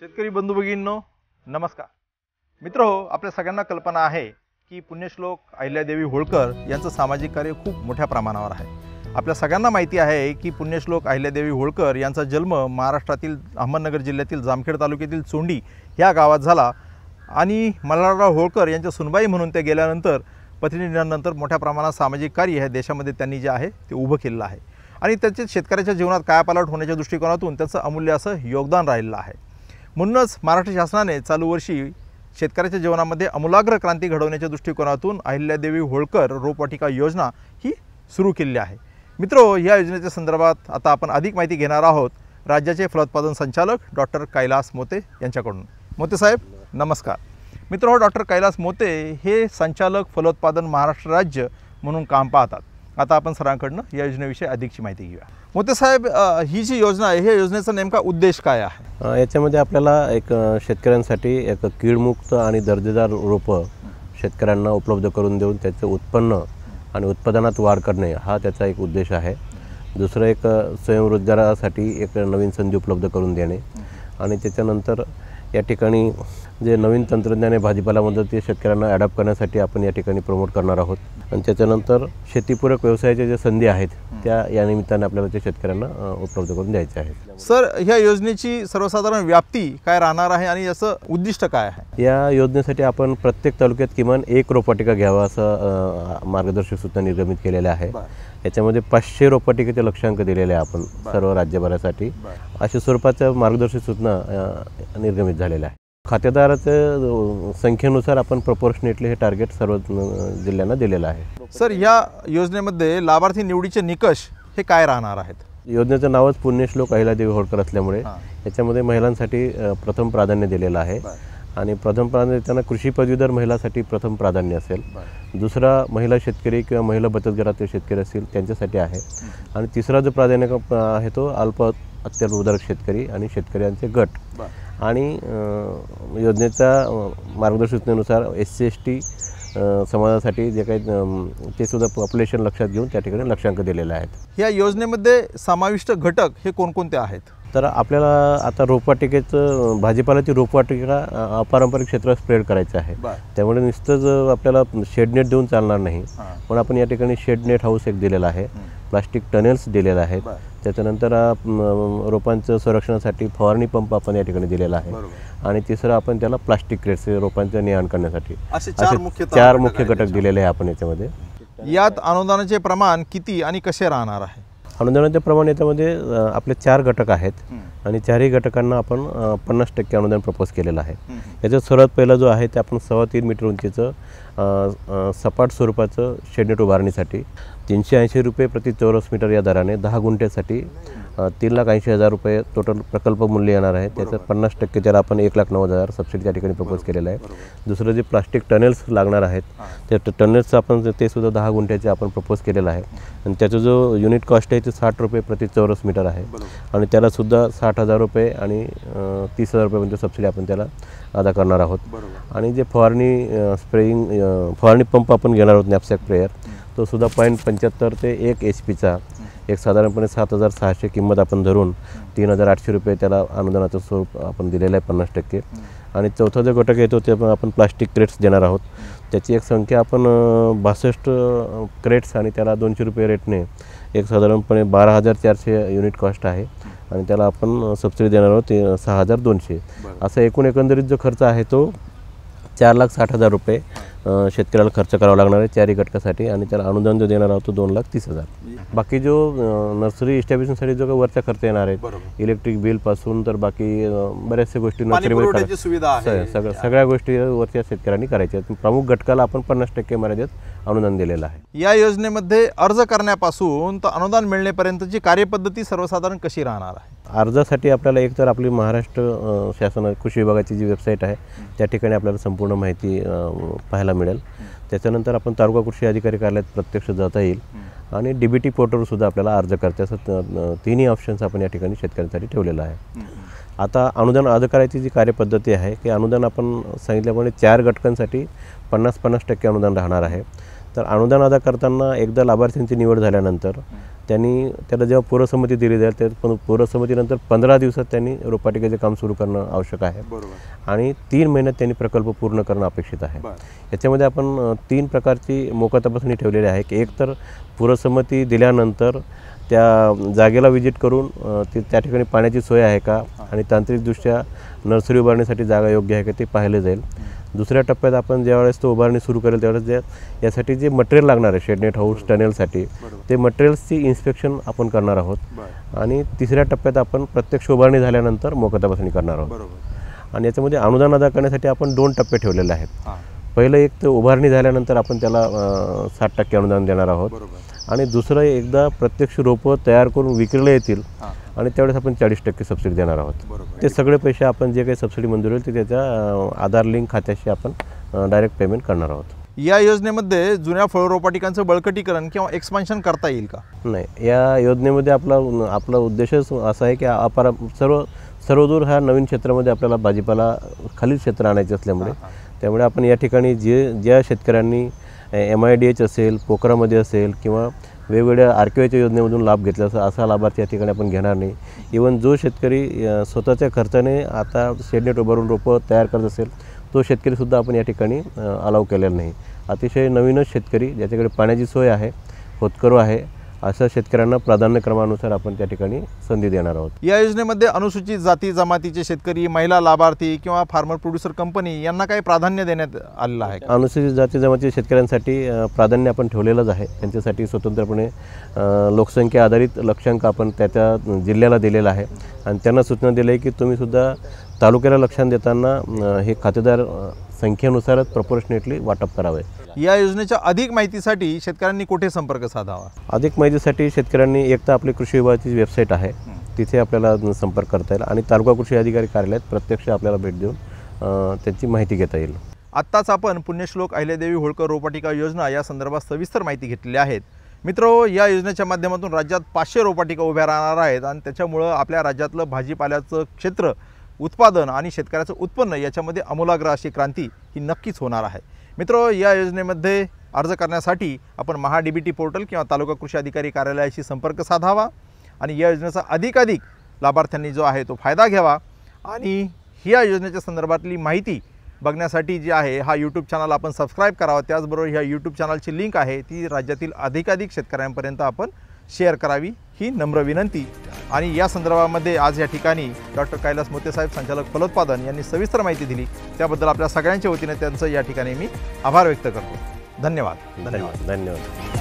शेतकरी बंधू भगिनींनो नमस्कार मित्र हो आपल्या सगळ्यांना कल्पना आहे की पुण्यश्लोक अहिल्यादेवी होळकर यांचं सामाजिक कार्य खूप मोठ्या प्रमाणावर आहे आपल्या सगळ्यांना माहिती आहे की पुण्यश्लोक अहिल्यादेवी होळकर यांचा जन्म महाराष्ट्रातील अहमदनगर जिल्ह्यातील जामखेड तालुक्यातील चोंडी ह्या गावात झाला आणि मल्हारराव होळकर यांच्या सुनबाई म्हणून त्या गेल्यानंतर पत्नीनंतर मोठ्या प्रमाणात सामाजिक कार्य ह्या देशामध्ये त्यांनी जे आहे ते उभं केलेलं आहे आणि त्याचे शेतकऱ्याच्या जीवनात कायापालट होण्याच्या दृष्टिकोनातून त्याचं अमूल्य असं योगदान राहिलेलं आहे म्हणूनच महाराष्ट्र शासनाने चालू वर्षी शेतकऱ्याच्या जीवनामध्ये अमूलाग्र क्रांती घडवण्याच्या दृष्टिकोनातून अहिल्यादेवी होळकर रोपवाटिका योजना ही सुरू केलेली आहे मित्रो या योजनेच्या संदर्भात आता आपण अधिक माहिती घेणार आहोत राज्याचे फलोत्पादन संचालक डॉक्टर कैलास मोते यांच्याकडून मोते साहेब नमस्कार मित्र डॉक्टर कैलास मोते हे संचालक फलोत्पादन महाराष्ट्र राज्य म्हणून काम पाहतात आता आपण सरांकडनं या योजनेविषयी अधिकची माहिती घेऊया मोते साहेब ही जी योजना आहे हे योजनेचा नेमका उद्देश काय आहे याच्यामध्ये आपल्याला एक शेतकऱ्यांसाठी एक कीडमुक्त आणि दर्जेदार रोपं शेतकऱ्यांना उपलब्ध करून देऊन त्याचं उत्पन्न आणि उत्पादनात वाढ करणे हा त्याचा एक उद्देश आहे दुसरं एक स्वयंरोजगारासाठी एक नवीन संधी उपलब्ध करून देणे आणि त्याच्यानंतर या ठिकाणी जे नवीन तंत्रज्ञान आहे भाजीपालामध्ये ते शेतकऱ्यांना ॲडॉप्ट करण्यासाठी आपण या ठिकाणी प्रमोट करणार आहोत आणि त्याच्यानंतर शेतीपूरक व्यवसायाच्या ज्या संधी आहेत त्या या निमित्ताने आपल्याला ते शेतकऱ्यांना उपलब्ध करून द्यायचे आहेत सर ह्या योजनेची सर्वसाधारण व्याप्ती काय राहणार आहे आणि याचं उद्दिष्ट काय आहे या योजनेसाठी आपण प्रत्येक तालुक्यात किमान एक रोपाटिका घ्यावा असं मार्गदर्शक सूचना निर्गमित केलेल्या आहे याच्यामध्ये पाचशे रोपाटिकेचे लक्षांक दिलेले आहे आपण सर्व राज्यभरासाठी अशा स्वरूपाच्या मार्गदर्शक सूचना निर्गमित झालेल्या आहे खातेदाराचं संख्येनुसार आपण प्रपोर्शनेटली हे टार्गेट सर्व जिल्ह्यांना दिलेलं आहे सर या योजनेमध्ये लाभार्थी निवडीचे निकष हे काय राहणार आहेत योजनेचं नावच पुण्यश्लोक अहिलादेवी होळकर असल्यामुळे याच्यामध्ये महिलांसाठी प्रथम प्राधान्य दिलेलं आहे आणि प्रथम प्राधान्य त्यांना कृषी पदवीधर महिलासाठी प्रथम प्राधान्य असेल दुसरा महिला शेतकरी किंवा महिला बचत गटातील शेतकरी असतील त्यांच्यासाठी आहे आणि तिसरा जो प्राधान्य आहे तो अल्प अत्यंत उदारक शेतकरी आणि शेतकऱ्यांचे गट आणि योजनेच्या मार्गदर्शनेनुसार एस सी एस टी समाजासाठी जे काही ते सुद्धा पॉप्युलेशन लक्षात घेऊन त्या ठिकाणी लक्षांक दिलेले आहेत या योजनेमध्ये समाविष्ट घटक हे कोणकोणते आहेत तर आपल्याला आता रोपवाटिकेचं भाजीपाल्याची रोपवाटिका अपारंपरिक क्षेत्रात स्प्रेड करायचं आहे त्यामुळे नुसतंच आपल्याला शेडनेट देऊन चालणार नाही पण आपण या ठिकाणी शेडनेट हाऊस एक दिलेला आहे प्लास्टिक टनेल्स दिलेला आहेत त्याच्यानंतर रोपांचं संरक्षणासाठी फवारणी पंप आपण या ठिकाणी दिलेला आहे आणि तिसरं आपण त्याला प्लास्टिक क्रेट्स रोपांचं निहाण करण्यासाठी असे चार मुख्य घटक दिलेले आहे आपण याच्यामध्ये यात अनुदानाचे प्रमाण किती आणि कसे राहणार आहे अनुदानाच्या प्रमाण याच्यामध्ये आपले चार घटक आहेत आणि चारही घटकांना आपण पन्नास टक्के अनुदान प्रपोज केलेलं आहे याच्यात सर्वात पहिला जो आहे ते आपण सव्वा तीन मीटर उंचीचं सपाट स्वरूपाचं शेडनेट उभारणीसाठी तीनशे ऐंशी रुपये प्रति चौरस मीटर या दराने दहा गुंठ्यासाठी तीन लाख ऐंशी हजार रुपये टोटल प्रकल्प मूल्य येणार आहे त्याच्यात पन्नास टक्के त्याला आपण एक लाख नव्वद हजार सबसिडी त्या ठिकाणी प्रपोज केलेलं आहे दुसरं जे प्लास्टिक टनेल्स लागणार आहेत त्या टनेल्सचं आपण ते सुद्धा दहा गुंठ्याचे आपण प्रपोज केलेलं आहे आणि त्याचा जो युनिट कॉस्ट आहे ते साठ रुपये प्रति चौरस मीटर आहे आणि त्यालासुद्धा साठ हजार रुपये आणि तीस हजार रुपयेपर्यंत म्हणजे सबसिडी आपण त्याला अदा करणार आहोत आणि जे फवारणी स्प्रेइंग फवारणी पंप आपण घेणार आहोत नॅपसॅक प्रेयर तो सुद्धा पॉईंट पंच्याहत्तर ते एक एच पीचा एक साधारणपणे सात हजार सहाशे किंमत आपण धरून तीन हजार आठशे रुपये त्याला अनुदानाचं स्वरूप आपण दिलेलं आहे पन्नास टक्के आणि चौथा जो घटक येतो ते आपण प्लास्टिक क्रेट्स देणार आहोत त्याची एक संख्या आपण बासष्ट क्रेट्स आणि त्याला दोनशे रुपये रेटने एक साधारणपणे बारा हजार चारशे युनिट कॉस्ट आहे आणि त्याला आपण सबसिडी देणार आहोत ते सहा हजार दोनशे असा एकूण एकंदरीत जो खर्च आहे तो चार लाख साठ हजार रुपये शेतकऱ्याला खर्च करावा लागणार आहे चारही घटकासाठी आणि त्याला अनुदान जो देणार आहोत तो दोन लाख तीस हजार म्हणजे- बाकी जो नर्सरी इस्टॅब्लिशमेंटसाठी जो काही वरचा खर्च येणार आहे इलेक्ट्रिक बिलपासून तर बाकी बऱ्याचशा गोष्टी नर्सरीमध्ये सगळ्या सगळ्या गोष्टी वरच्या शेतकऱ्यांनी करायच्या आहेत प्रमुख घटकाला आपण पन्नास टक्के मर्यादेत अनुदान दिलेलं आहे या योजनेमध्ये अर्ज करण्यापासून तर अनुदान मिळण्यापर्यंतची कार्यपद्धती सर्वसाधारण कशी राहणार आहे अर्जासाठी आपल्याला एक तर आपली महाराष्ट्र शासन कृषी विभागाची जी वेबसाईट आहे त्या ठिकाणी आपल्याला संपूर्ण माहिती पाहायला मिळेल त्याच्यानंतर आपण तालुका कृषी अधिकारी कार्यालयात प्रत्यक्ष जाता येईल आणि डी बी टी पोर्टलसुद्धा आपल्याला अर्ज करते असं तिन्ही ऑप्शन्स आपण या ठिकाणी शेतकऱ्यांसाठी ठेवलेलं आहे आता अनुदान अर्ज करायची जी कार्यपद्धती आहे की अनुदान आपण सांगितल्याप्रमाणे चार घटकांसाठी पन्नास पन्नास टक्के अनुदान राहणार आहे तर अनुदान अदा करताना एकदा लाभार्थ्यांची निवड झाल्यानंतर त्यांनी त्याला जेव्हा पूरसंमती दिली जाईल त्या पण पूरसंमतीनंतर पंधरा दिवसात त्यांनी रोपवाटिकेचे काम सुरू करणं आवश्यक आहे आणि तीन महिन्यात त्यांनी प्रकल्प पूर्ण करणं अपेक्षित आहे याच्यामध्ये आपण तीन प्रकारची मोका तपासणी ठेवलेली आहे की एक तर पूरसंमती दिल्यानंतर त्या जागेला व्हिजिट करून ती त्या ठिकाणी पाण्याची सोय आहे का आणि तांत्रिकदृष्ट्या नर्सरी उभारण्यासाठी जागा योग्य आहे का ते पाहिले जाईल दुसऱ्या टप्प्यात आपण ज्यावेळेस तो उभारणी सुरू करेल त्यावेळेस ज्या यासाठी जे मटेरियल लागणार आहे शेडनेट हाऊस टनेलसाठी ते मटेरियल्सची इन्स्पेक्शन आपण करणार आहोत आणि तिसऱ्या टप्प्यात आपण प्रत्यक्ष उभारणी झाल्यानंतर मोकदापासणी करणार आहोत आणि याच्यामध्ये अनुदान अदा करण्यासाठी आपण दोन टप्पे ठेवलेले आहेत पहिलं एक तर उभारणी झाल्यानंतर आपण त्याला साठ टक्के अनुदान देणार आहोत आणि दुसरं एकदा प्रत्यक्ष रोपं तयार करून विक्रीला येतील आणि त्यावेळेस आपण चाळीस टक्के सबसिडी देणार आहोत ते सगळे पैसे आपण जे काही सबसिडी मंजूर होईल ते त्याच्या आधार लिंक खात्याशी आपण डायरेक्ट पेमेंट करणार आहोत या योजनेमध्ये जुन्या फळरोपाटिकांचं बळकटीकरण किंवा एक्सपान्शन करता येईल का नाही या योजनेमध्ये आपला आपला उद्देश असा आहे की अपार सर्व सर्वदूर ह्या नवीन क्षेत्रामध्ये आपल्याला भाजीपाला खालील क्षेत्र आणायचे असल्यामुळे त्यामुळे आपण या ठिकाणी जे ज्या शेतकऱ्यांनी एम आय डी एच असेल पोखरामध्ये असेल किंवा वेगवेगळ्या आर के योजनेमधून लाभ घेतला असं असा लाभार्थी या ठिकाणी आपण घेणार नाही इवन जो शेतकरी स्वतःच्या खर्चाने आता शेडनेट उभारून रोपं तयार करत असेल तो शेतकरीसुद्धा आपण या ठिकाणी अलाव केलेला नाही अतिशय नवीनच शेतकरी ज्याच्याकडे पाण्याची सोय आहे होतकरू आहे असं शेतकऱ्यांना प्राधान्यक्रमानुसार आपण त्या ठिकाणी संधी देणार आहोत या योजनेमध्ये अनुसूचित जाती जमातीचे शेतकरी महिला लाभार्थी किंवा फार्मर प्रोड्युसर कंपनी यांना काही प्राधान्य देण्यात आलेलं आहे अनुसूचित जाती जमाती शेतकऱ्यांसाठी प्राधान्य आपण ठेवलेलंच आहे त्यांच्यासाठी स्वतंत्रपणे लोकसंख्या आधारित लक्षांक आपण त्या त्या जिल्ह्याला दिलेला आहे आणि त्यांना सूचना दिली आहे की तुम्हीसुद्धा तालुक्याला लक्षात देताना हे खातेदार संख्येनुसारच प्रपोर्शनेटली वाटप करावे या योजनेच्या अधिक माहितीसाठी शेतकऱ्यांनी कुठे संपर्क साधावा अधिक माहितीसाठी शेतकऱ्यांनी एक तर आपली कृषी विभागाची वेबसाईट आहे तिथे आपल्याला संपर्क करता येईल आणि तालुका कृषी अधिकारी कार्यालयात प्रत्यक्ष आपल्याला भेट देऊन त्याची माहिती घेता येईल आत्ताच आपण पुण्यश्लोक अहिल्यादेवी होळकर रोपाटिका योजना या संदर्भात सविस्तर माहिती घेतलेली आहेत मित्र या योजनेच्या माध्यमातून राज्यात पाचशे रोपाटिका उभ्या राहणार आहेत आणि त्याच्यामुळं आपल्या राज्यातलं भाजीपाल्याचं क्षेत्र उत्पादन आणि शेतकऱ्याचं उत्पन्न याच्यामध्ये अमूलाग्र अशी क्रांती ही नक्कीच होणार आहे मित्र या योजनेमध्ये अर्ज करण्यासाठी आपण Maha D B T portal किंवा तालुका कृषी अधिकारी कार्यालयाशी संपर्क साधावा आणि या योजनेचा अधिकाधिक लाभार्थ्यांनी जो आहे तो फायदा घ्यावा आणि ह्या योजनेच्या संदर्भातली माहिती बघण्यासाठी जी आहे हा यूट्यूब चॅनल आपण सबस्क्राईब करावा त्याचबरोबर ह्या यूट्यूब चॅनलची लिंक आहे ती राज्यातील अधिकाधिक शेतकऱ्यांपर्यंत आपण शेअर करावी ही नम्र विनंती आणि या संदर्भामध्ये आज या ठिकाणी डॉक्टर कैलास मोतेसाहेब संचालक फलोत्पादन यांनी सविस्तर माहिती दिली त्याबद्दल आपल्या सगळ्यांच्या वतीने त्यांचं या ठिकाणी मी आभार व्यक्त करतो धन्यवाद धन्यवाद धन्यवाद